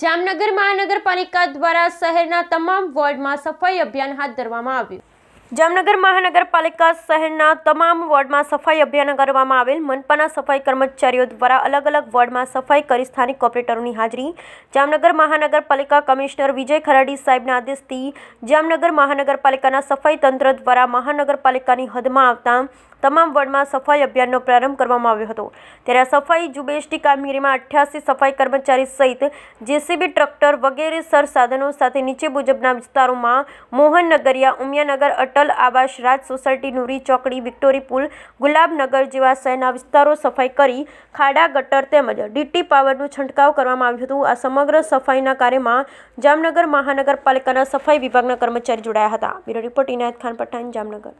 જામનગર મહાનગરપાલિકા દ્વારા શહેરના તમામ વોર્ડમાં સફાઈ અભિયાન હાથ ધરવામાં આવ્યું જામનગર મહાનગરપાલિકા શહેરના તમામ વોર્ડમાં સફાઈ અભિયાન કરવામાં આવેલ મનપાના સફાઈ કર્મચારીઓ દ્વારા અલગ અલગ વોર્ડમાં સફાઈ કરી સ્થાનિક કોર્પોરેટરોની હાજરી જામનગર મહાનગરપાલિકા કમિશનર વિજય ખરાડી સાહેબના આદેશથી જામનગર મહાનગરપાલિકાના સફાઈ તંત્ર દ્વારા મહાનગરપાલિકાની હદમાં આવતા તમામ વોર્ડમાં સફાઈ અભિયાનનો પ્રારંભ કરવામાં આવ્યો હતો ત્યારે સફાઈ ઝુંબેશની કામગીરીમાં અઠ્યાસી સફાઈ કર્મચારી સહિત જેસીબી ટ્રક્ટર વગેરે સર સાધનો સાથે નીચે મુજબના વિસ્તારોમાં મોહનનગરિયા ઉમિયાનગર અટલ અટલ આવાસ રાજ સોસાયટી નુરી ચોકડી વિક્ટોરી પુલ ગુલાબનગર જેવા શહેરના વિસ્તારો સફાઈ કરી ખાડા ગટર તેમજ ડીટી પાવરનું છંટકાવ કરવામાં આવ્યું હતું આ સમગ્ર સફાઈના કાર્યમાં જામનગર મહાનગરપાલિકાના સફાઈ વિભાગના કર્મચારી જોડાયા હતા બ્યુરો રિપોર્ટ ઇનાયત ખાન પઠાણ જામનગર